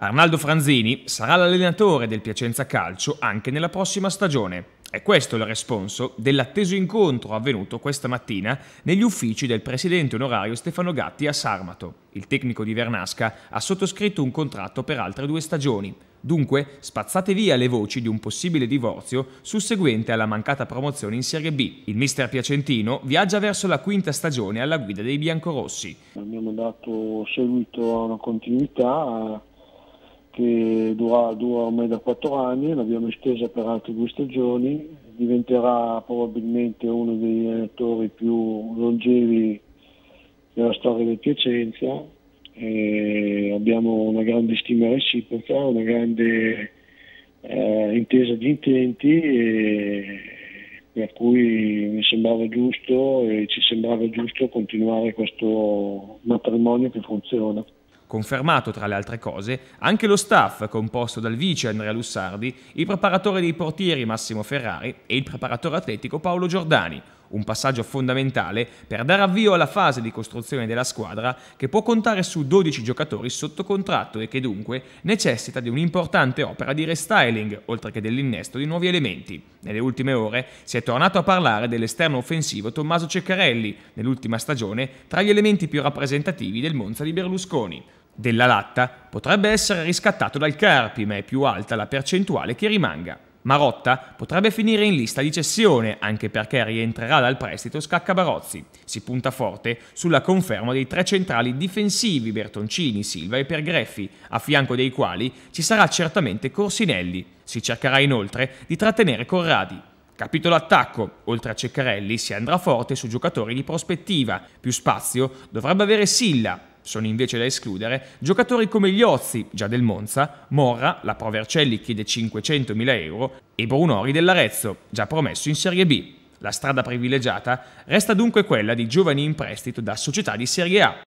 Arnaldo Franzini sarà l'allenatore del Piacenza Calcio anche nella prossima stagione. È questo il responso dell'atteso incontro avvenuto questa mattina negli uffici del presidente onorario Stefano Gatti a Sarmato. Il tecnico di Vernasca ha sottoscritto un contratto per altre due stagioni. Dunque, spazzate via le voci di un possibile divorzio susseguente alla mancata promozione in Serie B. Il mister Piacentino viaggia verso la quinta stagione alla guida dei biancorossi. Abbiamo dato seguito a una continuità che dura, dura ormai da 4 anni, l'abbiamo estesa per altre due stagioni, diventerà probabilmente uno degli allenatori più longevi della storia del Piacenza. E abbiamo una grande stima reciproca, una grande eh, intesa di intenti, e, per cui mi sembrava giusto e ci sembrava giusto continuare questo matrimonio che funziona. Confermato, tra le altre cose, anche lo staff composto dal vice Andrea Lussardi, il preparatore dei portieri Massimo Ferrari e il preparatore atletico Paolo Giordani, un passaggio fondamentale per dare avvio alla fase di costruzione della squadra che può contare su 12 giocatori sotto contratto e che dunque necessita di un'importante opera di restyling, oltre che dell'innesto di nuovi elementi. Nelle ultime ore si è tornato a parlare dell'esterno offensivo Tommaso Ceccarelli, nell'ultima stagione tra gli elementi più rappresentativi del Monza di Berlusconi della latta potrebbe essere riscattato dal Carpi, ma è più alta la percentuale che rimanga. Marotta potrebbe finire in lista di cessione, anche perché rientrerà dal prestito Scaccabarozzi. Si punta forte sulla conferma dei tre centrali difensivi Bertoncini, Silva e Pergreffi, a fianco dei quali ci sarà certamente Corsinelli. Si cercherà inoltre di trattenere Corradi. Capitolo attacco, oltre a Ceccarelli si andrà forte su giocatori di prospettiva, più spazio dovrebbe avere Silla, sono invece da escludere giocatori come gli Liozzi, già del Monza, Morra, la Pro Vercelli chiede 500.000 euro, e Brunori dell'Arezzo, già promesso in Serie B. La strada privilegiata resta dunque quella di giovani in prestito da società di Serie A.